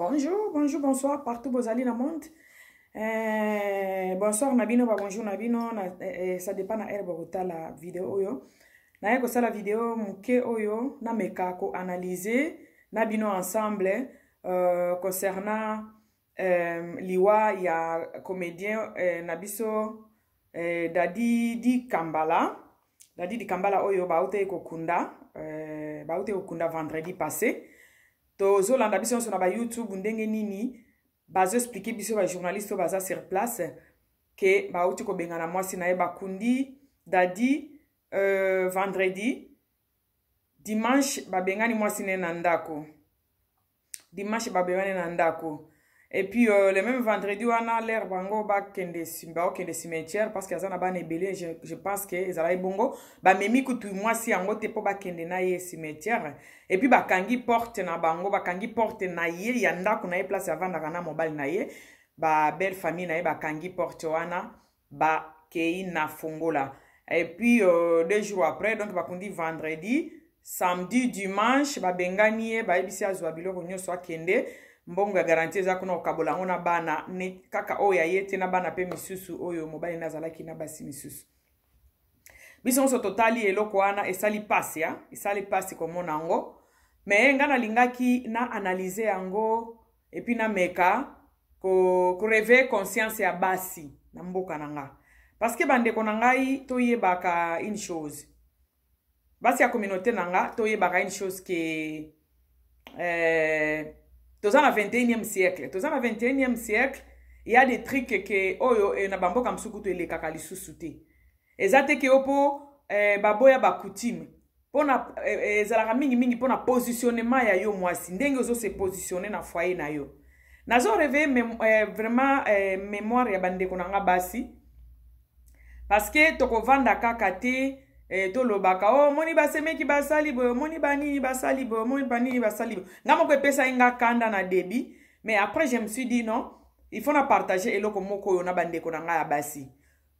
bonjour bonjour bonsoir partout bozali na monde eh, bonsoir na bino babonjour na bino na, eh, eh ça dépend na ere bokotala video oyo naye kosala video moke oyo nameka koanalyse na bino ensemble euh, concernant euh, liwa ya comédien eh, na biso eh, dadi di kambala dadi di kambala oyo bauti kokunda eh, bauti kokunda vendredi passé tozolanda biso nyonso na bayoutube ndenge nini bazoexplike biso bajournaliste oyo baza sur place ke bauti kobengana mwasi na ye bakundi dadi euh, vendredi dimanche babengani mwasi na ye na ndako dimanche babengani na ndako epuis euh, le même vendredi wana lere bango bakende baokende cimetière parce que aza na bana ebele je, je pense ke ezalaki bongo bamemi kutu mwasi yango te mpo bakende na ye cimetière epuis bakangi porte na bango bakangi porte na ye ya ndako na ye place avandaka na mobali na ye babelle famille na ye bakangi porte wana bakei na fungola epuis euh, deux jours après donc bakundi vendredi samedi dimanche babengani ye bayebisi azwa biloko nyonso akende mbongo ya garanti eza kuna kokabola yango na bana ne kaka oyo aye te na bana mpe misusu oyo mobali ne azalaki na basi misusu biso nyonso totali eloko wana esali pasi ya esali pasi komona yango me nga nalingaki na analyse yango epuis nameka koreve ko conscience ya basi na mboka na nga parceke bandeko na ngai toyebaka une chose basi ya communauté na nga toyebaka une chose ke eh, toza na 21e siècle toza na 21e siècle ya de trike ke oyo e, na bamboka mosuku to elekaka lisusu te eza te ke yo mpo e, eh, baboya bacoutime mpona eh, ezalaka mingimingi mpona positionnement ya yo mwasi ndenge ozose positionne na foyer na yo nazoreveye eh, vraiment eh, mémoire ya bandeko na nga basi parce que tokovanda kaka te e, tolobaka o oh, omoni basemeki basali boye omoni banini basali boye omoni banini basali boye nga moko epesaki nga kanda na debi mais après je me suis dit non il faut na partage eloko moko oyo na bandeko na ngai ya basi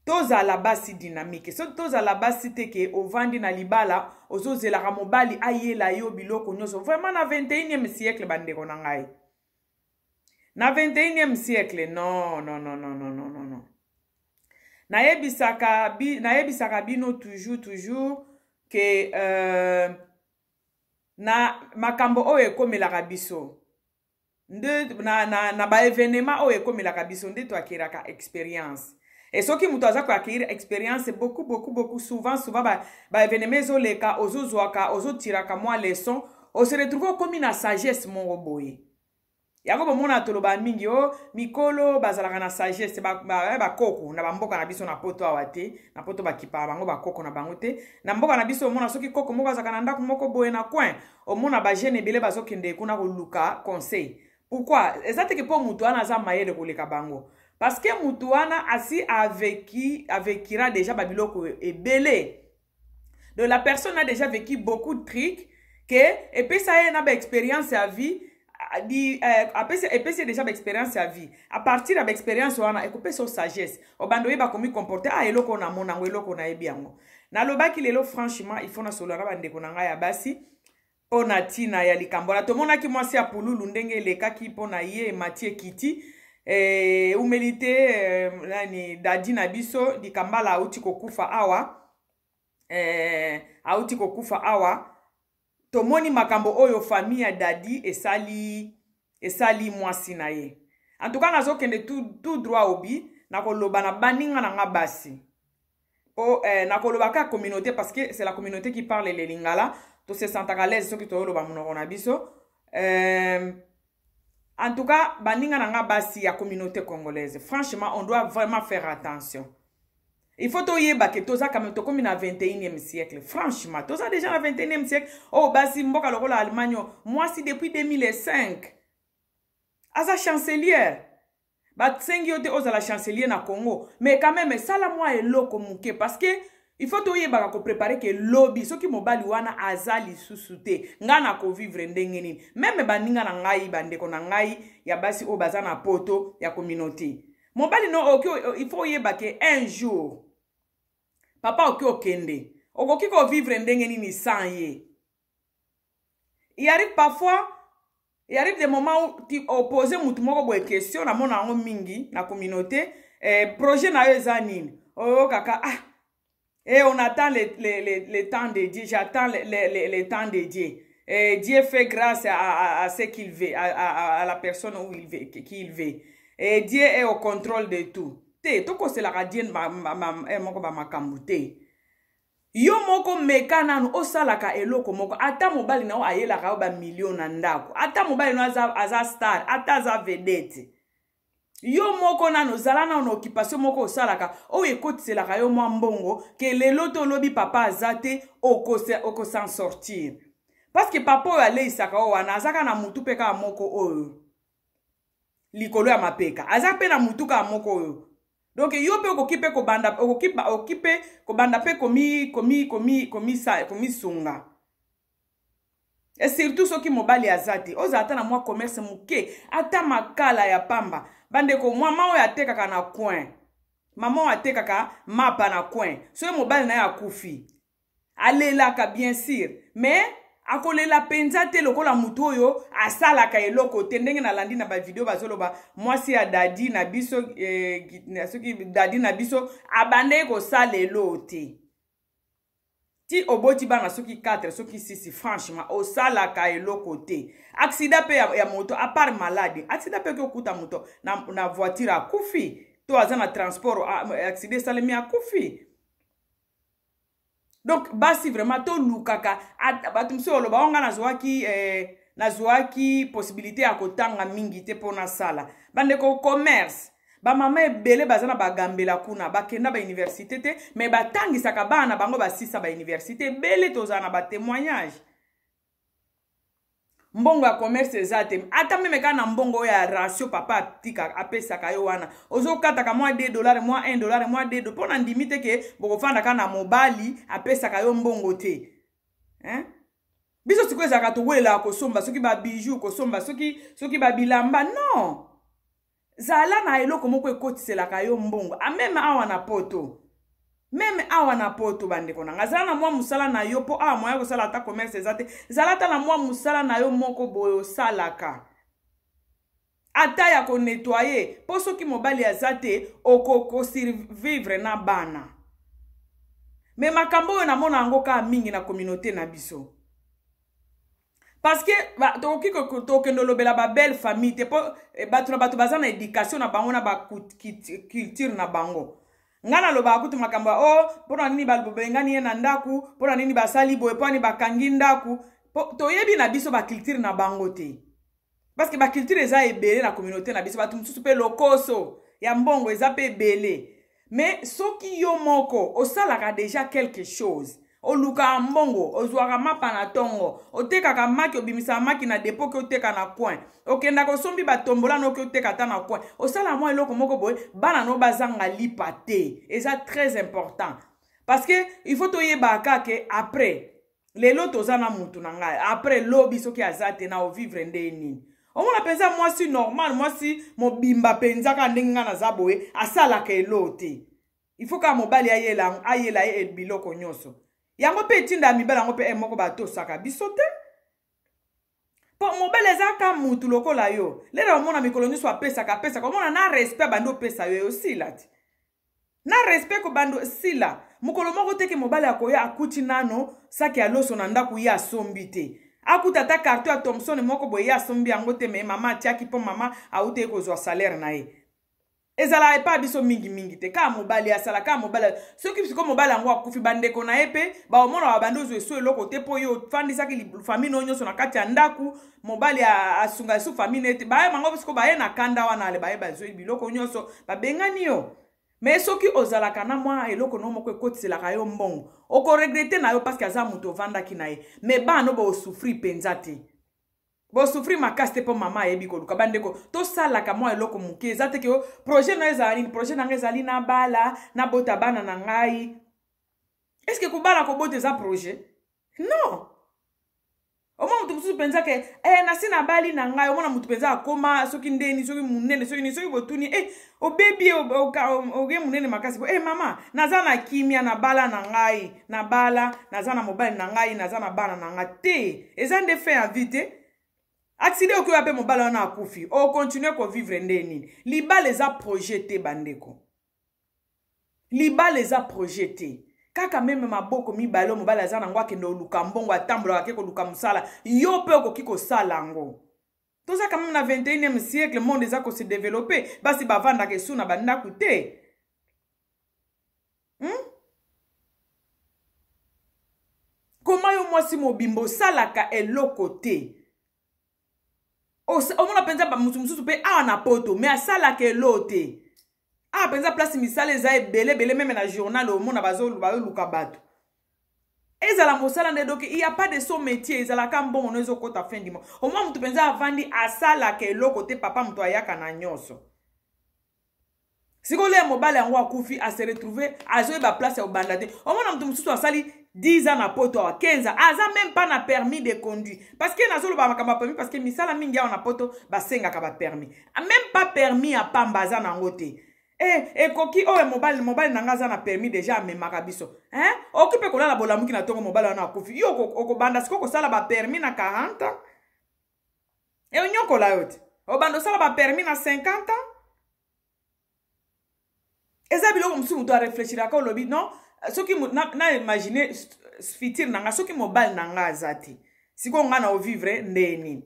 tozala basi dynamike soki tozala basi te ke ovandi na libala ozozelaka mobali ayela yo biloko nyonso vraiment na 21e siècle bandeko na ngai na 21e siècle non non non non non non non nayebisaka bi, nayebisaka bino toujours toujours ke euh, na makambo oyo ekomelaka biso nde na, na, na baevenema oyo ekomelaka biso nde toakelaka experience e soki moto aza koakelir experience beaucoup beaucoup beaucoup souvent souvent baevenema ba ezoleka ozozwaka ozotiraka mwa leson oseretrouve okomi na sagesse moko boye yango bomona toloba mingi o oh. mikolo bazalaka na sagesse eh, bakoko na bamboka na biso na poto awa te na poto bakipaka bango bakoko na bango te na mboka na biso omona soki koko moko azalaka na ndako moko boye na coin omona bagene ebele bazokende kuna koluka conseil pourkui eza teke mpo motu wana aza mayele koleka bango parce que motu wana asi aveki avekira deja babiloko ebele donc la personne a déjà vécu beaucoup de trucs ke epesa ye na baexpérience ya vie di eh, apesa epesi deja baexperience ya vie apartir ya baexperience wana ekopesa yo sagesse obanda oyeba komicomporte a ah, eloko namona yango eloko nayebi yango nalobaki lelo franchement ifo nasolola na bandeko na ngai ya basi mpo na ntina ya likambo wana tomonaki mwasi ya pululu ndenge elekaki mpo na ye emati ekiti eumeli eh, te eh, nani dadi na biso likambala auti kokufa awa auti kokufa awa tomoni makambo oyo famille ya dadi esali esali mwasi na ye antuka nazokende tout, tout droit obi nakoloba na baninga na nga basi po eh, nakoloba kaka communauté parce que c'est la communauté qui parle le lingala tosesantaka lese soki toyoloba monoko na biso eh, antuka baninga na nga basi ya communauté congolaise franchement on doit vraiment faire attention il faut toyeba ke toza kame tokomi na 21e siècle franchement toza déjà na 21e siècle oyo oh, basi mboka lokola allemagne oh. mwasi depuis 2005 aza chancelière basengi yo te ozala oh, chancelier na congo mais quand même esala mwa eloko moke parce que il faut toyebaka koprépare ke lobi soki mobali wana aza lisusu te ngai nakovivre ndenge nini meme baninga na ngai bandeko na ngai ya basi oyo oh, baza na poto ya communauté mobali no okoki okay, il faut oyeba ke un jour papa oki okende okoki kovivre ndenge nini sans ye il arrive parfois il arrive des moments où ti opose mutu moko boye question namona yango mingi na communauté eh, projet na yo eza nini oyo oh, kaka ah et eh, on attend le, le, le, le temps de dieu j'attends le, le, le, le temps de dieu Et eh, Dieu fait grâce à, à, à ce qu'il veut, à, à, à la personne où il veut, qu'il veut. Et eh, Dieu est au contrôle de tout. te tokoselaka die eh, moko bamakambo te yo moko meka nanu osalaka eloko moko ata mobali na yo ayelaka yo bamilio na ndako ata mobali na yo aza star ata aza vedete yo moko nanu ozala nanu na okipatio moko osalaka oyo ekotiselaka yo mwa mbongo ke lelo to olobi papa aza te okosan sortir parceke papa oyo aleisaka oyo wana aza kaka na mutu mpe kaka moko oyo likolo ya mapeka aza mpe na mutu kaka moko oyo donc yo mpe okoki mpe kobanda okoki mpe kobanda mpe komisonga e surtout soki mobali aza te ozala ata na mwa commerce moke ata makala ya pamba bandeko mwama oyo atekaka na coin mama oyo atekaka mapa na coin soki mobali na ye akufi alelaka bien sûr mais akolela mpenza te lokola motu oyo asalaka eloko te ndenge nalandi na bavideo bazoloba mwasi ya dadi na biso eh, soki dadi na biso abandeki kosala elo te ti oboti bana soki 4 soki 6 franchement osalaka eloko te aksida mpe ya, ya moto apart malade aksida mpe oki okuta moto na, na voiture akufi to aza na transport aksida esalemi akufi donc basi vraiment tolukaka bato mosusu oloba wanga nazwaki eh, nazwaki possibilité ya kotanga mingi te mpo nasala bandeko commerce bamama ebele baza na bagambela kuna bakenda bauniversité te me batangisaka bana na bango basisa bauniversité ebele tozala na batémoignage mbongo ya commerce eza te ata meme kaka na mbongo oyo ya ratio papa atika apesaka yo wana ozokataka mwa 2 dollar mwa 1 dollar mwa 2 mpo na ndimi te ke bokofanda kaka na mobali apesaka yo mbongo te hein? biso sikoyo ezalaka towelelaka kosomba soki babiju kosomba soki soki babilamba non zala na eloko moko ekotiselaka yo mbongo ameme ah, awa na poto meme awa na poto bandeko nanga zala na mwa mosala na yo mpo awa ah, moya kosala ata commerce eza te zala ata na mwa mosala na yo moko boye osalaka ata ya konetwaye mpo soki mobali aza te okokosurvivre na bana me makambo oyo namona yango kaka mingi na kominauté na biso parceke tokoki tokende olobela babelle famille te mpo eh, bato na bato baza na éducation na bango na baculture na bango nga naloba kutu makambo ya o oh, mpona nini balobobe nga niye na ndako mpona nini basali boye mpo nini bakangi ndako toyebi na biso baculture na bango te parceke baculture eza ebele na communauté na biso bato mosusu mpe lokoso ya mbongo eza mpe ebele me soki yo moko osalaka deja quelque chose olukaka mbongo ozwaka mapa na ntongo otekaka maki obimisaka maki na depo oki oteka na coin okendaka osombi batombolana oki oteka ta na coin osala mwa eloko moko boye bana no bazanga lipa te eza très important parce que il faut toyeba kake après lelo toza na mutu na ngai après lobi soki aza te na ovivre nde nini omona mpenza mwasi normal mwasi mobimba mpenza kaka ndenge ngai naza boye asalaka elo te il faut kaka mobali ayela ye biloko nyonso yango mpe etindaya mibale yango mpe e moko batosaka biso te mpo mobele ezaka mutu lokola yo lelo omona mikolo nyonso apesaka apesaka omona na respect bandi opesa yo eyosila ti na respect kobandi osila mokolo moko teke mobali akoya akuti nano saki aloso na ndako ye asombi te akuta ata karto ya thomson moko boye ye asombi yango te me mama atiaki mpo mama auti ye kozwa salaire na ye ezalaka epai biso mingimingi te kaka mobali asala kaka mobali soki sikoyo mobali yango akufi bandeko na ye mpe baomonaka bandi ozwa eso eloko te mpo ye ofandisaki famille no nyonso na kati ya ndako mobali asunga esu famille na ye te baye bango sikoyo baye na kanda wana ale baye bazwi biloko nyonso babengani yo me soki ozalaka na mwa eloko no moko ekotiselaka yo mbongo okoregrete na yo parceke aza moto ovandaki na ye me bana no boosufri mpenza te bosufri makasi te mpo mama ayebi koluka bandeko tosalaka mwa eloko moke eza teke projet na ezala nini projet na ngai ezali na bala nabota bana na ngai estce kobala kobota eza projet non omona motu mosusu mpenza ke eh, nasi nabali na ngai omona motu mpenza akoma soki ndeni soki monene soki nini soki botuni e eh, obebi ye oye monene makasi po e eh, mama naza na kimia nabala na ngai nabala naza na mobali na ngai naza na bana na ngai te eza nde fin ya vie te eh? accident okoki abe mobali wana akufi okontinue oh, kovivre nde nini libala eza projet te bandeko libala eza projet te kaka meme maboko mibale mobali aza nango akende oluka mbongo atambolaka ke koluka mosala yo mpe okoki kosala yango toza ka meme na 21e siècle monde eza kose develope basi bavandaka esu na bandako te hmm? koma yo mwasi mobimba osalaka eloko te omona oh, oh, mpenza bamotu mosusu mpe awa ah, na poto me asalaka elo te awa mpenza place misala eza ebele ebele meme na journal omona bazoluka bato ezala mosala nde donc iya pas de so métier ezalaka mbongono ezokɔta fin du mois omwa motu mpenza avandi asalaka eloko te papa moto ayaka na nyonso sikoyo le mobali yango akufi aseretrouve azoyeba place ya kobanda te omona motu mosusu asali 10 ans na poto awa 15 ans aza même pas na permis de conduire parce que nazoloba makambo ya permis parce que misala mingi awa na poto basengaka bapermis ah, même pas permis ya pamba aza nango te eh, ekoki oyo mobali mobali na ngai aza na permis déjà amemaka biso okoki mpe kolala bolamuki na ntongo mobali wana akufi yo okobanda sikoyo kosala bapermis na 40 ans eonyokola eh, yo te obanda osala bapermis na 50 ans eza biloko mosusu moto areflechiraka olobi non soki na imagine fitir na nga soki mobali na nga aza te sikoyo nga na ovivre ndeye nini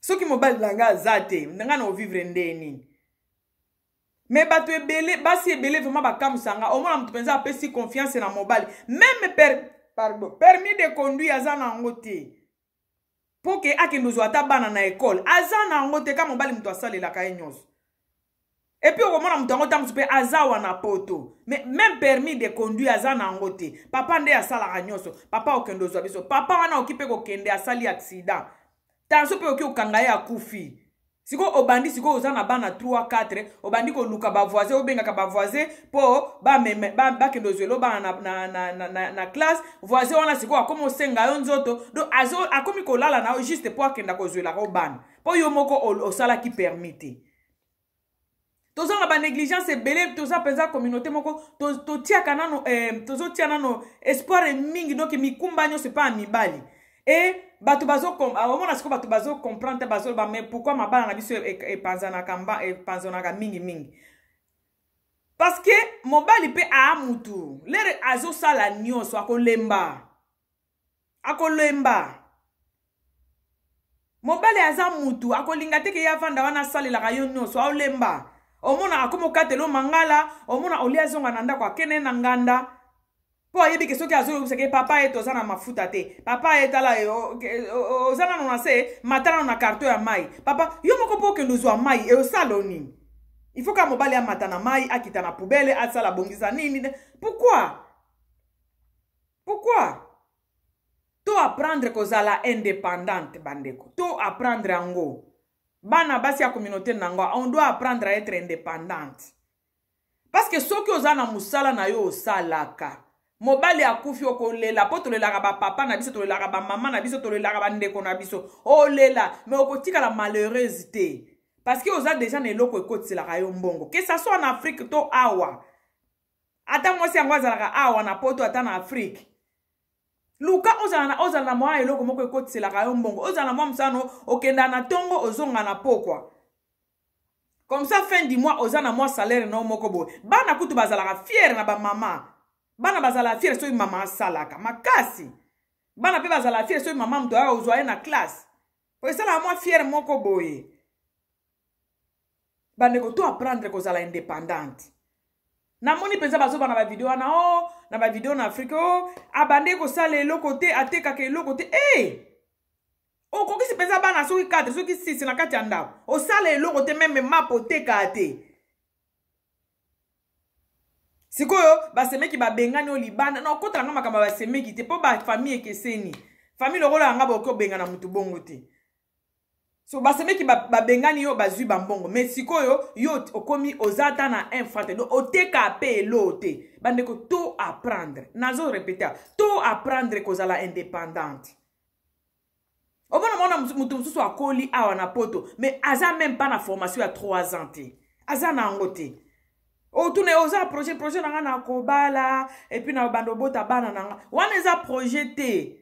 soki mobali na nga aza te nga na ovivre ndeye nini me bato ebele basi ebele vraimen bakamusa nga omona moto mpenza apesi confiance na mobali meme per, pardon, permis de conduire aza na yango te mpo ke akende ozwa ata bana na ekole aza na yango te ka mobali moto asalelaka ye nyonso epuis okomona moto yango ntango mosu mpe aza wana poto même permis de conduire aza na yango te papa nde asalaka nyonso papa okende ozwa biso papa wana okoki mpe kokende asali aksida tanso mpe okoki kokanga ye akufi sikoyo obandi sikoyo oza na bana 3 4 obandi koluka bavoisin obengaka bavoisin mpo bakende ba, ba ozwelo bana na, na, na, na, na, na classe voisin wana sikoyo akomi osenga yo nzoto don akomi kolala na yo juste mpo akenda kozwelaka obana mpo yo moko osalaki permis te tozanga banégligence ebele toza mpenza communauté moko totiaka nano eh, tozotia nano espoir mingi donk mikumba nyonso epa ya mibali e bato bazomona ah, sikoyo bato bazocomprendre te bazoloba mai pourkui mabala na biso e, e, epanzanaka mingimingi parce que mobali mpe aa mutu lere azosala nyonso akolemba akolemba mobali aza mutu akolinga te ke ye avanda wana asalelaka yo nyonso aolemba omonaka komi okateli omangala omona olia azonga na ndako akende na nganda mpo ayebi ke soki azoyebisake papa ye toza na mafuta te papa ye tala oza nano na se mata nano na karton ya mai papa yo moko mpo okende ozwa mai eosala nini ifo ka mobali amata na mai akita na poubele asala bongisa nini pourkui pourkui to aprendre kozala indépendante bandeko to aprendre yango bana basi ya communauté na on doit apprendre à être indépendante parce que soki oza na musala na yo osalaka mobali akufi okolela mpo tolelaka bapapa na biso tolelaka bamama na biso tolelaka bandeko na biso olela me okotikala malheureuse te que oza deja na eloko ekotiselaka yo mbongo ke saso na afrike to awa ata mwasi yango azalaka awa na poto ata na afrique. luka ozala oza na mwa eloko moko ekotiselaka yo mbongo ozala na mwa mosano okenda na ntongo ozonga na pokwa comme ça fin du mois oza na mwa salaire na yo moko boye bana kutu bazalaka fiere na bamama bana bazalaka fiere soki mama asalaka makasi bana mpe bazalaka fiere soki mama moto aya ozwa ye na classe po esalaka mwa fiere moko boye bandeko to aprendre kozala indépendante namoni mpenza bazobanga bavideo wana o oh, na bavideo na afrike o oh, abande kosala eloko te atekaka eloko te e hey! okokisi mpenza bana soki 4 soki 6 na kati ya ndako osala eloko te meme mapo otekaa te sikoyo basemeki babengani oyo libanda na okotala nga makambo basemeki te mpo bafamile ekeseni famile lokola yanga bokoki obengana motu bongo te so basemeki babengani ba yo bazwi bambongo me sikoyo yo okomi oza ata na infante donc oteka mpe elo te bandeko to apprendre nazorepete to apprendre kozala indépendante omona mwana moto mosusu akoli awa na poto me aza meme mpa na formation ya 3 ans te aza na yango te otuna oza projet projet na nga na kobala epuis na banda obota bana na nga wana eza projet te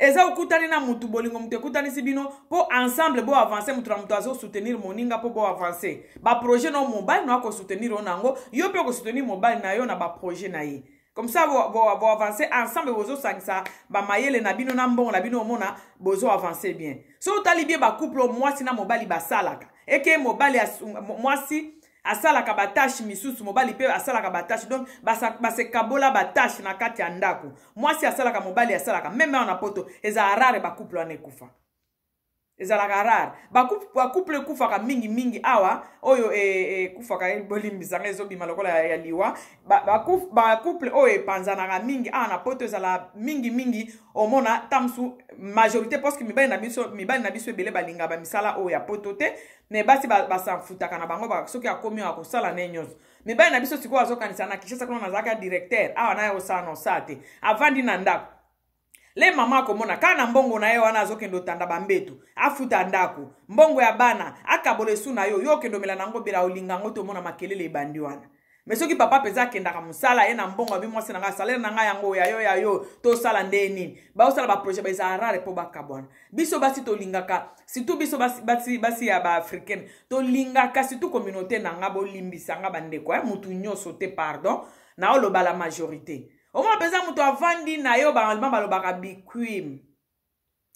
eza okutani na mutu bolingo mutu ekutanisi bino mpo ensemble boavanse mutu na mutu azosoutenir moninga mpo boavanse baprojet no mobali no akosoutenir oyo na yango yo mpe okosoutenir mobali na yo na baprojet na ye comme ça boavanse ensemble bozosangisa bamayele na bino na mbongo na bino omona bozoavanse bien so otali bien bacouple mwasi na mobali basalaka eke mobali mwasi asalaka batashe misusu mobali mpe asalaka batashe donc basekabola batashe na kati ya ndako mwasi asalaka mobali asalaka meme wana poto ezala rare bacouple wana ekufa ezalaka rare bacouple ekufaka mingimingi awa oyo e, e, ekufaka e, bolimbisanga ezobima lokola ya liwa bacouple oyo epanzanaka mingi awa na poto ezalaka mingimingi omona ta mosu majorité parceke mibali na biso ebele balinga bamisala oyo ya poto te me basi basanfutaka na bango soki akomi oyo akosala ne nyonso mibali na biso sikoyo azokanisa na kishasa kuna nazalaka directeur awa naye osala na osa te avandi na ndako le mama akomona kaka na mbongo na ye wana azokende otanda bambeto afuta ndako mbongo ya bana akabola esu na yo yo okende omela na yango obela olinga yango tomona makelele ebandi wana me soki papa mpenza akendaka mosala ye na mbongo abi mwasi na ngai asalele na ngai yango ya yo ya yo tosala nde nini baosala baprojet baezala rare mpo bakabwana biso basi tolingaka surtout biso basi, basi, basi ya baafrikaine tolingaka surtout communauté na ngai bolimbisanga bandeko ya eh? motu nyonso te pardon na olobala majorité omona mpenza moto avandi na yo baralema balobaka bikwime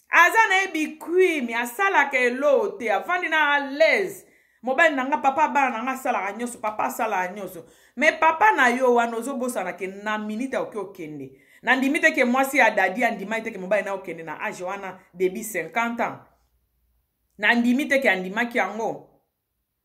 aza na ye bikwime asalaka elo te avandi na alaise mobali na nga papa bana na nga asalaka nyonso papa asalaka nyonso me papa na yo wana ozobosana ke na minite akoki okende na ndimi te ke mwasi ya dadi andimai te ke mobali na okende na age wana debi 50 ans na ndimi te ke andimaki yango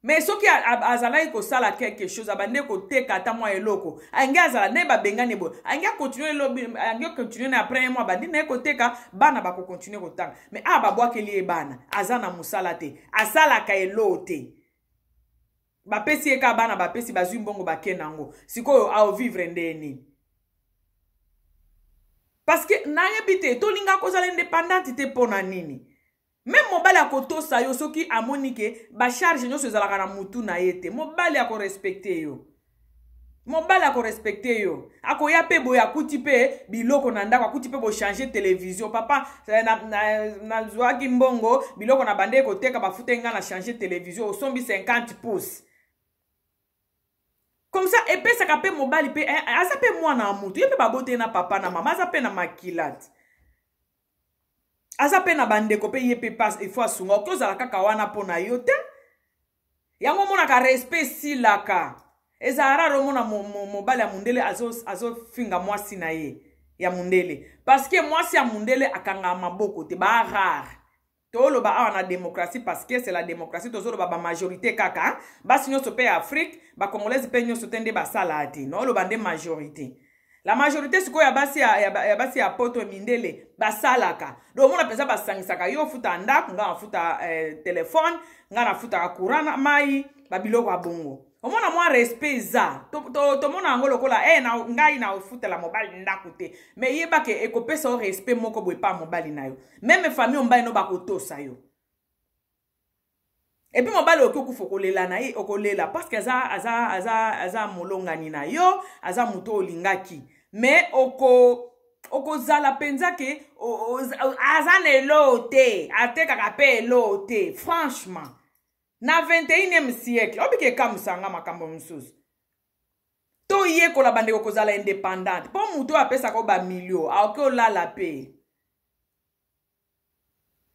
me soki azalaki kosala quelque chose abande koteka ata mwa eloko ange azala nde babengani boye ange akontinue elobi ange akontinue na après mwa bandi na ye koteka bana bakokontinue kotanga me a babwakeli ye bana aza na mosala te asalaka elo te bapesi ye kaka bana bapesi bazwi mbongo bake nango sikoyo aovivre nde nini parceke nayebi te tolinga kozala independante te mpo na nini meme mobali akotosa yo soki amoni ke basharge nyonso ezalaka na mutu na ye te mobali akorespecte yo mobali akorespecte yo akoya mpe boye akuti mpe biloko na ndako akuti mpe bochange televizio papa nazwaki eh, na, na mbongo biloko na bandeki koteka bafute ngai na change televizio osombi 50 pouce comme ça epesaka mpe mobali mpe eh, eh, aza mpe mwana ya motu ye mpe baboteli na papa na mama aza mpe na makila ti aza mpe na bandeko mpe ye mpe passe ifo asunga oki ozala kaka wana mpo na yo te yango omonaka respect esilaka ezala rare omona mobali ya mondele azofinga mwasi na ye ya mondele parceke mwasi ya mondele akangaka maboko te baa rare toloba awa na démocratie parce que c'est la démocratie tozoloba bamajorité kaka basi nyonso mpe ya afrique bacongolaise mpe nyonso te nde basala te naoloba nde majorité la majorité sikoyo ya basi ya, ya, ya, basi ya poto mindele basalaka do omona mpenza basangisaka yo ofuta ndako nga nafuta eh, telefone nga nafutaka courant mai babiloko ya bongo omona mwa respect eza tomona to, to yango lokola e na, ngai naofutela mobali ndako te me yebake ekopesa yo respect moko boye pa mobali na yo meme famille omobali no bakotosa yo epi mobali okoki okufa okolela na ye okolela parceke aza, aza, aza, aza molongani na yo aza moto olingaki me oko okozala mpenza ke aza na elo te atekaka mpe elo te franchement na 21e siècle obiki ekamisanga makambo mosusu toyekola bandeko kozala indépendante mpo moto oyo apesaka o bamilio aoki olala mpe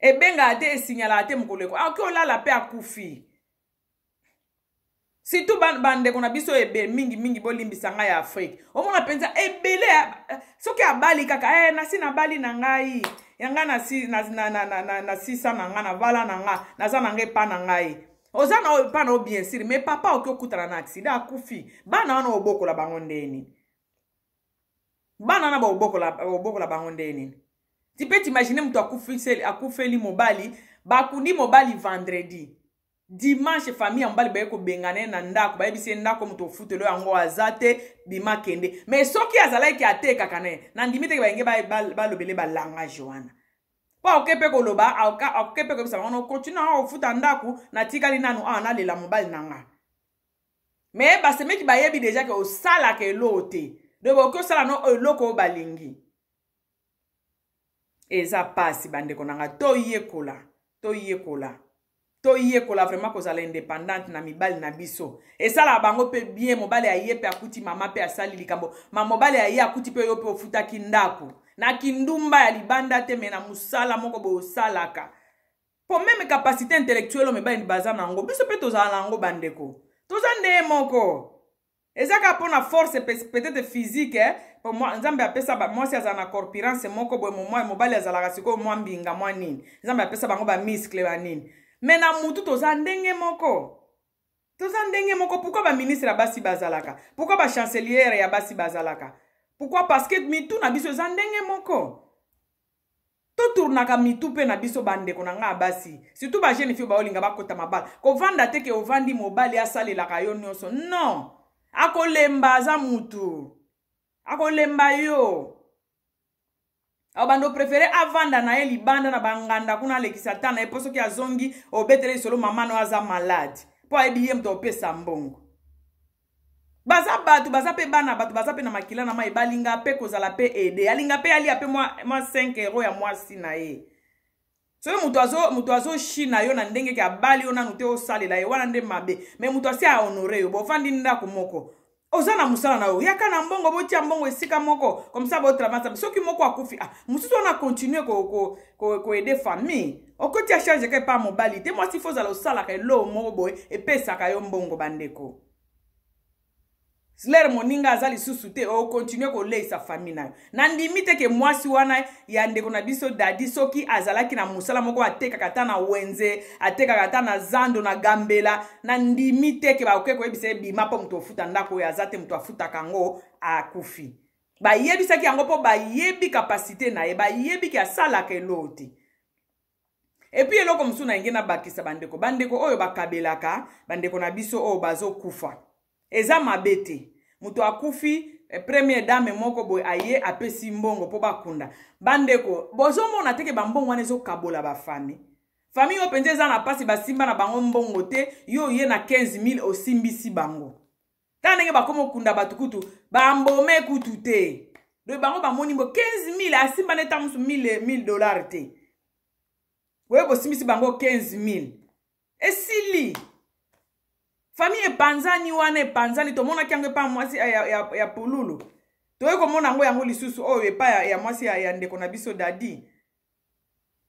ebengaka te esinyalaka te mokoleko akoki olala mpe akufi surtout bandeko na biso ebele mingimingi bolimbisa ngai ya afrike omona mpenza ebele soki abali kaka e nasi nabali na ngai yanga na sisa na nga na vala na nga naza na nga epa na ngai oza na epa na o bien sur mais papa oki okutana na aksida akufi bana wana obokola bango nde nini bana wana bobokola bango nde nini ti peut t'imagine moto akufeli akufeli mobali bakundi mobali vendredi dimanche famille ya mobali baye kobengana ye na ndako bayebisi ye ndako moto ofutelo yango aza te bima akende me soki azalaki atekaka na ye na ndimi teke bayenge balobele balangage wana mpo akoke mpe koloba akoke mpe koyebisa bango na okontinue ango kofuta ndako natikali nanu awa nalela mobali na nga me basemeki bayebi deja ke osalaka eloo te do bokoki osala no eloko oyo balingi eza pasi bandeko na nga toyekola toyekola toyekola vraiment kozala indépendante na mibali na biso esalaka bango mpe bien mobali aye mpe akuti mama mpe asali likambo ma mobali aye akuti mpe yo mpe ofutaki ndako na kindumba ya libanda te me na mosala moko boye osalaka mpo meme kapacité intellectuelle oyo mibali baza na yango biso mpe tozala na yango bandeko toza nde moko eza kaka mpona force peut-être physique eh? po nzambe apesa mwasi azala na corpirance moko boye momwa mobali azalaka sikoyo mwa mbinga mwa nini nzambe apesa bango bamiskle banini me na mutu toza ndenge moko toza ndenge moko pourkui baministre ya basi bazalaka pourkui bachanceliere ya basi bazalaka pourkui parceke mitu na biso eza ndenge moko toturnaka mitu mpe na biso bandeko na ngai ya basi surtout bajeune fille baolinga bakota mabala kovanda te ke ovandi mobali asalelaka yo nyonso non akolemba aza mutu akolemba yo awa bando prefere avanda na ye libanda na banganda kuna alekisa ta na ye mpo soki azongi obetele lisolo mama no aza malade mpo ayebi ye moto opesa mbongo baza bato baza mpe bana bato baza mpe na makila na mai balinga mpe kozala mpe ede alinga mpe alia mpe mwa 5 ero ya mwasi na ye soki moto azoshi na yo na ndenge ke abali yo nanu te osalela ye wana nde mabe me moto asi ahonore yo bofandi ndako moko oza na mosala na yo yaka na mbongo botia mbongo esika moko komsa botravasa soki moko akufi ah, mosusu wana continue koede famille okotia change ke pa mobali te mwasi fo ozala osalaka eloo moko boye epesaka yo mbongo bandeko lere moninga aza lisusu te okontinue oh, koleisa fami na yo nandimi te ke mwasi wana ya ndeko na biso dadi soki azalaki na mosala moko atekaka ta na wenze atekaka ta na zando na gambela nandimi te ke bakoki koyebisa ebima mpo moto ofuta ndako oyo aza te moto afutaka yango akufi bayebisaki yango mpo bayebi kapasite na ye bayebi ke asalaka eloo te epui eloko mosusu na yenge nabakisa bandeko bandeko oyo bakabelaka bandeko na biso oyo bazokufa eza mabe te moto akufi eh, premier dame moko boye aye apesi mbongo mpo bakunda bandeko bozomona teke bambongo wana ezokabola bafami fami oyo mpenza eza na mpasi basimba na bango mbongo te yo oye na 15000 osimbisi bango ta ndenge bakoma okunda bato kutu bambome kutu te do bango bamoni bo 15000 asimba neta mosu 1000 dollar te oye bosimbisi bango 15000 esili famille epanzani wana epanzani tomonaki yango epai ya mwasi ya, ya, ya, ya pululu toyei komona yango yango lisusu oyo epai ya, ya mwasi ya, ya ndeko na biso dadi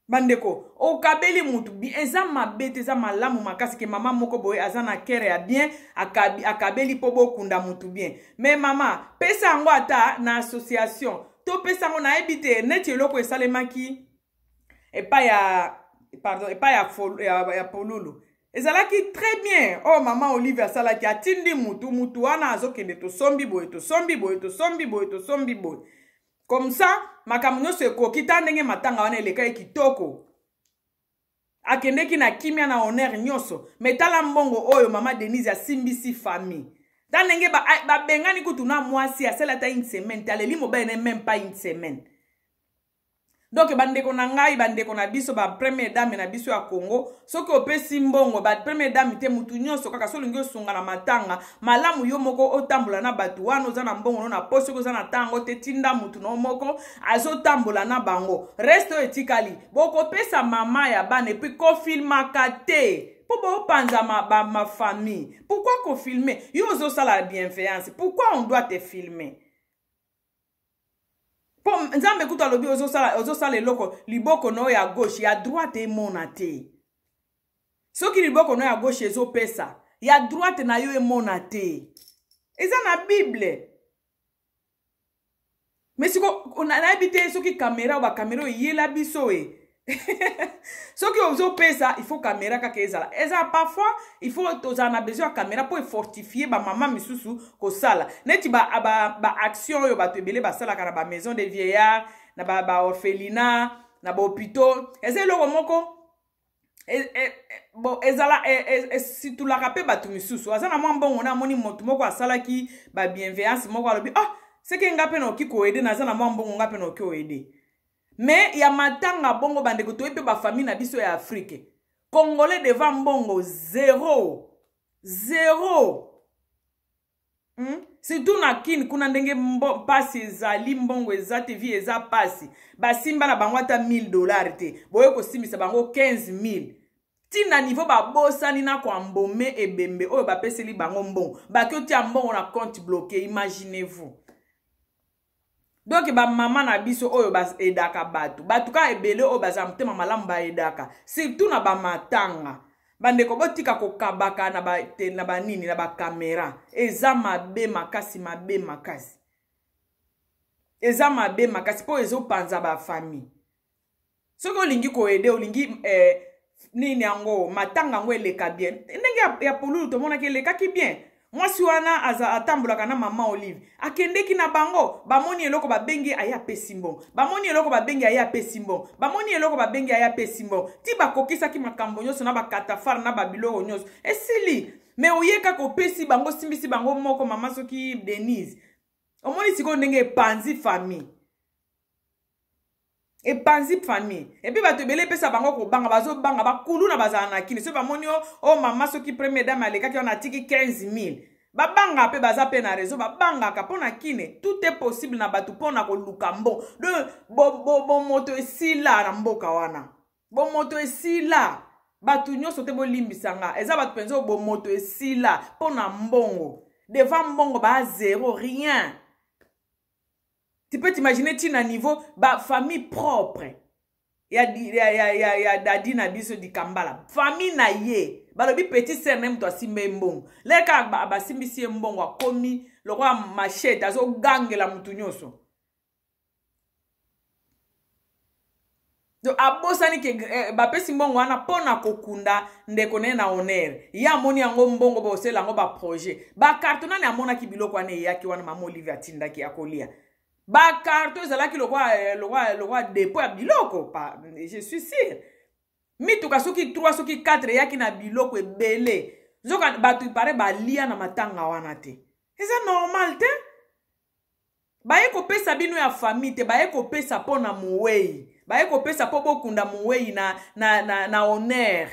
bandeko okabeli mutu eza mabe te eza malamu makasi ke mama moko boye aza na kere ya bien akabi, akabeli mpo bokunda mutu bien me mama pesa yango ata na association to pesa yango nayebi te neti eloko esalemaki epai ya pardon epai ya, ya, ya polulu ezalaki très bien oyo oh, mama olive asalaki atindi mutu mutu wana azokende tosombi boye tosombi boye tosombi boye tosombi boye komsa makambo nyonso ekoki ta ndenge matanga wana elekaki kitoko akendeki na kimia na honeur nyonso me tala mbongo oyo mama denise asimbisi famille ta ndenge babengani ba kutu na mwasi asali ata une semaine te aleli mobali ne même pas une semaine donk bandeko na ngai bandeko na biso bapremiere dame na biso ya kongo soki opesi mbongo bapremiere dame te mutu nyonso kaka so olingi osunga na matanga malamu yo moko otambola na bato wana oza na mbongo no na po soki oza na ntango te tinda mutu no moko azotambola na bango reste oyo etikali bokopesa mama ya bana epui kofilmaka te mpo bopanza bamafamille pourkui kofilme yo ozosala bienféance pourkui on doit te filmer mpo nzambe kutu alobi ozosala eloko liboko na oyo ya gauche ya droite emona te soki liboko na oyo ya gauche ezopesa ya droite na yo emona te eza na bible me siko nayebi te soki kamera o bakamera oyela biso e soki ozopesa il faut kamera kaka ezala eza parfois il faut tozala na besoin ya kamera mpo efortifie bamama misusu kosala neti baaction ba, ba oyo bato ebele basalaka na bamaison de vieillard na baorphelina ba na bahôpitau eza eloko moko e, e, e, ezala esitulaka mpe bato misusu aza na mwa mbongo na amoni motu moko asalaki babienveillance moko alobi ah seke nga mpe naoki koyede naza na mwa mbongo nga mpe naoki oyede me ya matanga bongo bandeko toyebi mpe bafamile na biso ya afrike congolais devant mbongo zero zero mm? surtout na kini kuna ndenge mpasi ezali mbongo eza te vi eza mpasi basimba na bango ata 1000 dollar te boye kosimbisa bango 15000 ntina niveau babosani na koambome ebembe oyo bapeseli bango mbongo baki otia mbongo na compte bloqué imaginez vous donk bamama na biso oyo baedaka bato bato ka ebele oyo bazala motema malamu baedaka surtout na bamatanga bandeko botika kokabaka na banini ba, na bakamera eza mabe makasi mabe makasi eza mabe makasi mpo ezopanza bafamille soki olingi koede olingi eh, nini yango matanga yango eleka bien ndenge ya, ya polulu tomonaki elekaki bien mwasi wana aza atambolaka na mama olive akendeki na bango bamoni eloko babengi aye apesi mbongo bamoni eloko babengi aye apesi mbongo bamoni eloko babengi aye apesi mbongo ti bakokisaki makambo nyonso na bakatafare na babiloko nyonso esili me oyeka kopesi bango osimbisi bango moko mama soki denise omoni sikoyo ndenge epanzi famille epanzi famille epuis bato ebele epesa bango kobanga bazobanga bakuluna bazala na kini soki bamoni o oh, mama soki premier dame alekaki wana atiki 15 000 babanga mpe baza mpe na réseau babangaka mpo na kine tout est possible na bato mpo na koluka mbo don bomoto bo, bo, esila na mboka wana bomoto esila bato nyonso te bolimbisanga eza bato mpenza bomoto esila mpo na mbongo devant mbongo ba zero rien Tu peux t'imaginer, tu es à niveau, bah, famille propre. Il y a, il y a, il y a, il y a Dadi Nabiso di Kambala. Famille na ye. balobi petit ser na ye moto asimbi mbongo le kaka basimbisi ye mbongo akomi lokola machete azogangela motu nyonso abosani ke eh, bapesi mbongo wana mpo na kokunda ndeko na ye na honere ye amoni yango mbongo baosela yango baprojet bakarto nani amonaki biloko wana eyaki wana mama olive atindaki akolia bakarto ezalaki eh, lokwa depo ya biloko pa, je suis sure mituka soki 3 soki 4 eyaki na biloko ebele nzoka bato ipare balia na matanga wana te eza normal te baye kopesa bino ya fami te baye kopesa mpo na mowei baye kopesa mpo bokunda mowei na, na, na, na honere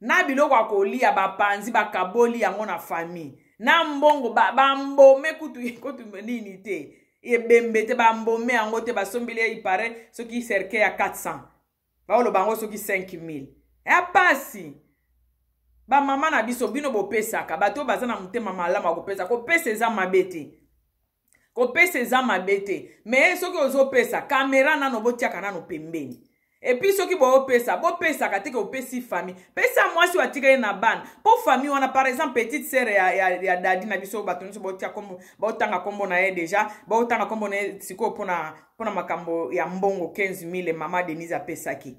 na biloko ya kolia bapanzi bakaboli yango na fami na mbongo bambome ba kutu nini te ebembe te bambome yango te basombeli ye ipare soki serke ya 400 baoloba yango soki 5000 ya pasi bamama na biso bino bopesaka bato baza na motema malamu ya kopesa kopesa eza mabe te kopesa eza mabe te me soki ozopesa kamera nano botiaka nano pembeni epuis soki boopesa bopesaka teke opesi fami pesa mwasi atikeli na bana mpo fami wana par exemple petite sere ya, ya, ya dadi na biso bato nyonso baotanga kombo na ye deja baotanga kombo na ye sikoyo mpona makambo ya mbongo 15 000 mama denise apesaki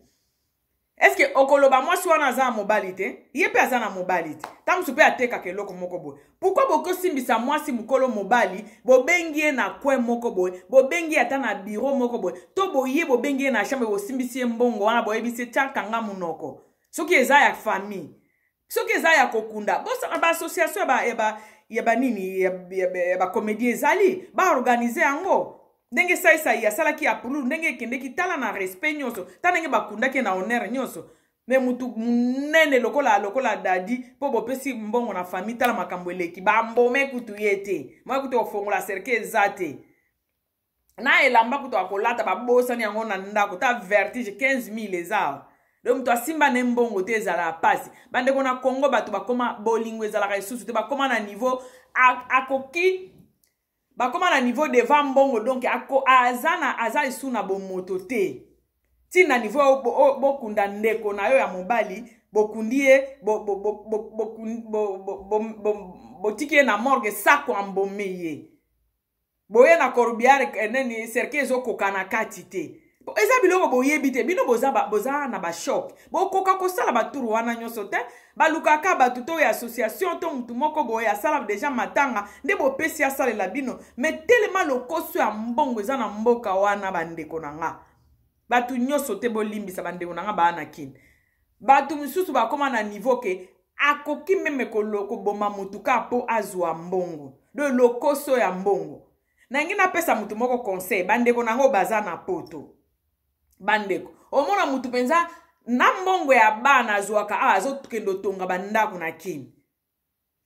eske okoloba mwasi wana aza na mobali te ye mpe aza na mobali te ntamosu mpe atekaka eloko moko boye pourkui bokosimbisa mwasi mokolo mobali bobengi ye na kwe moko boye bobengi ye ata na biro moko boye to boye bobengi ye na chambre bosimbisi ye mbongo wana boyebisi ye tiakanga munoko soki eza ya famille soki eza ya kokunda baassociation ya banini ya bacomédie ezali baorganize yango ndenge saisayi asalaki apululu ndenge ekendeki tala na respect nyonso ta ndenge bakundaki na honere nyonso me mutu munene lokola lokola dadi mpo bopesi mbongo na fami tala makambo eleki bambome kutu ye te moya kutu kofongola serke eza te na elamba kutu akolata babosani yango na ndako ta vertige 15000 eza do moto asimba ne mbongo te ezalaka mpasi bandeko na kongo bato bakoma bolingo ezalaka lisusu te bakoma na niveau akoki bakóma na niveau devant mbongo donk aza na aza lisu na bomoto te ntina niveau oyo bokunda ndeko na yo ya mobali bokundi ye botiki ye na morgue sako ambome ye boye na corbiare eh, neni serke ezokoka na kati te eza biloko boyebi te bino boza na bashok bokoka kosala batour wana nyonso te balukaka bato to ya association to motu moko boye asala deja matanga nde bopesi asalela bino me telema lokoso ya mbongo eza na mboka wana bandeko na nga bato nyonso te bolimbisa bandeko na nga baa na kini bato mosusu bakóma na niveau ke akoki meme koboma motu ka mpo azwa mbongo do lokoso ya mbongo nangi napesa motu moko conseil bandeko nango baza na poto bandeko omona mutu mpenza na mbongo ya bana azwaka awa azokende otonga bandako na kini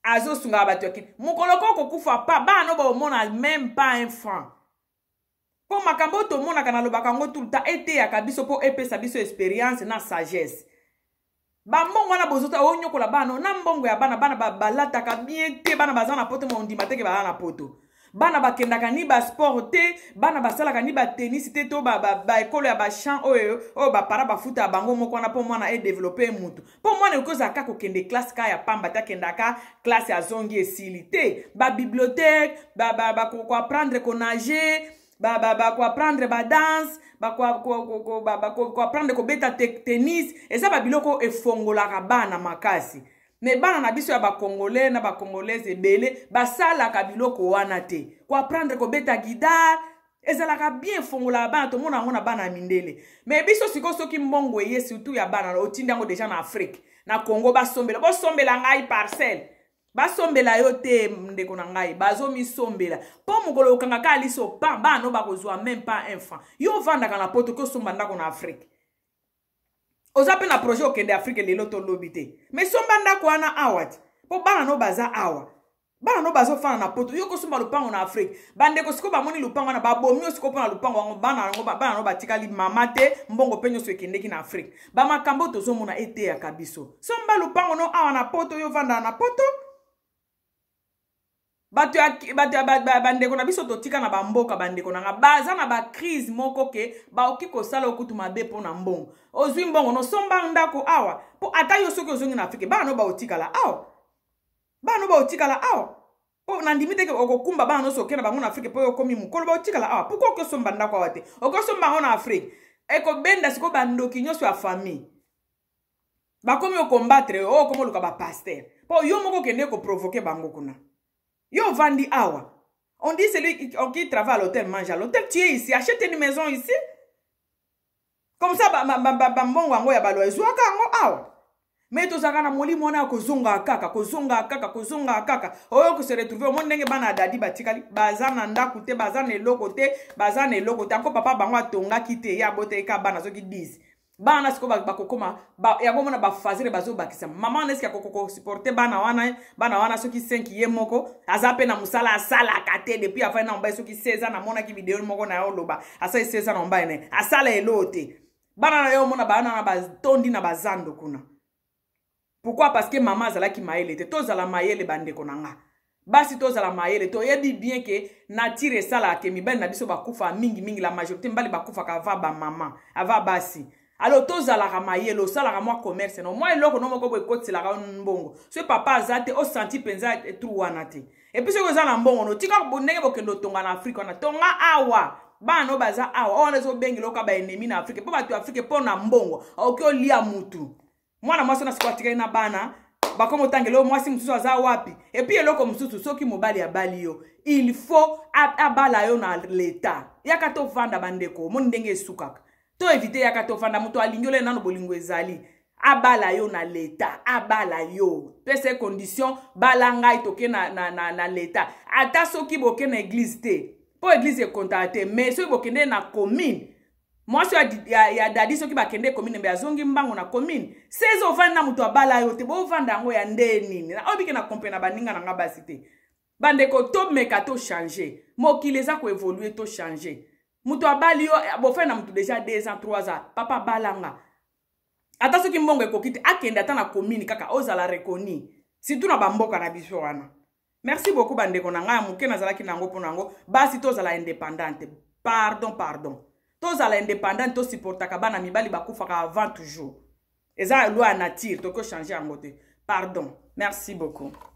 azosungaka bato ya kini mokolo ko kokufa pa bana oyo baomona meme pas un franc mpo makambo oyo tomonaka nalobaka yango tuluta eteyaka biso mpo epesa biso experience na sagesse bambongo wana bozota oonyokola bana na mbongo ya bana bana balataka bien te bana baza na poto mondima teke baza na poto bana bakendaka ni basport te bana basalaka ni batenisi te to baekolo ya bachamp oyo oyo bapara bafuta bango moko wana mpo mwana edevelope motu mpo mwana ekozala ka kokende klase ka ya pamba te akendaka klase azongi esili te babiblioteke bakoaprendre konage bakoaprendre badanse bakoaprendre kobeta tennis eza babiloko efongolaka bana makasi me bana na biso ya bacongolais na bacongolaise ebele basalaka biloko wana te koaprendre kobeta gidare ezalaka bien efongolaka bana tomona yango na bana ya mindele me biso sikoyo soki mbongo eye surtout ya bana otindi yango deja na afrike na congo basombela bosombela ngai parcelle basombela yo te ndeko na ngai bazomisombela mpo mokolo okanga kaka liso pan bana no bakozwa meme pas infant yo ovandaka na poto kosomba ndako na afrike oza mpe na projet okende afrike lelo tolobi te me somba ndako wana awa ti mpo bana no baza awa bana no bazofanda na poto yo kosomba lupango na afrike bandeko sikoyo bamoni lupango wana babomi yo sikoyo mpo na lupango yango bana yango bana no batikali mama te mbongo mpe nyonso ekendeki na afrike bamakambo tozomona eteyaka biso somba lupango no awa na poto yo vandana na poto bato ya bandeko na biso totika na bamboka bandeko na nga baza na bakrise moko ke baoki kosala okutu mabe mpo na mbongo ozwi mbongo nosomba ndako awa mpo ata yo soki ozongi na afrika bana no baotikala awa bana no baotikala awa mpo nandimi teke okokumba bana nyonso okende bango na afrika mpo yo okomi mokolo baotikala awa mpo koki osomba ndako awa te okoki osomba yango na afrika ekobenda sikoyo bandoki nyonso ya famille bakomi okombatre oyo okomi oluka bapaster mpo yo moko okende koprovoke bango kuna Yo Vandi Awa. On dit celui qui, qui travaille à l'hôtel mange à l'hôtel. Tu es ici, achète une maison ici. Comme ça, bambon wango ya balo ezwaka yango awa. Mais tozaka na molimo wana kozonga kaka, kozonga kaka, kozonga kaka. Oyo ko se retrouver au monde ndenge bana dadi batikali, baza na ndako te, baza na eloko te, baza na eloko te. Encore papa bango atonga kite ya bote ka bana soki 10. bana sikoyo bakokoma ba, yango mona bafazire bazobakisa mama wana eske akokokosupporte bana wana eh? bana wana soki 5 ye moko aza mpe na mosala asalaka te depuis afai na mbai soki 16 namonaki video moko na yo oloba asali 16 na mbai na ye asala elo te bana na yo omona bana na batondi na bazando kuna pourkui parce que mama azalaki mayele te tozala mayele bandeko na nga basi tozala mayele toyebi bien ke nature esalaka ke mibali na biso bakufa mingimingi la majorité mibali bakufaka ava bamama ava basi alo tozalaka mayele osalaka mwa commerce na omwa eloko no moko boye ekotiselaka mbongo soki papa aza te osanti mpenza tru wana te epui soki oza na mbongo notika ndenge bokende otonga na afrika wana tonga awa bana oyo baza awa oyo wana ezobengela oka baennemi na afrika mpo bato ya afrika mpo na mbongo aoki olia mutu mwana mwasi wana sikoy atikali na bana bakoma otangela oyo mwasi mosusu aza wapi epui eloko mosusu soki mobali abali yo il faut abala yo na leta yaka tovanda bandeko omoni ndenge esukaka to invite yaka tofanda moto alingi olela nano bolingo ezali abala yo na leta abala yo pese condition bala ngai toke na, na, na, na leta ata soki boke na eglize te mpo eglize ekontaka te mais soki bokende na commune mwasi ya, ya, ya dadi soki bakende commune mbe azongi mbango na commune sezi ovandi na moto abala yo te bovanda yango ya nde nini oyo bike na kompe na baninga na nga basi te bandeko tomeka tochange mokili eza koevolue tochange moto abali yo bofere na moto déjà 2 ans 3 ans papa abalanga ata soki mbongo ekoki te akende ata na commune kaka ozala reconi surtout na bamboka na biso wana merci beaucoup bandeko na ngai ya moke nazalaki nango mpo na yango basi tozala indépendante pardon pardon tozala indépendante tosupportaka bana mibali bakufaka avant toujours eza lwa ya nature toki ochange yango te pardon merci beaucoup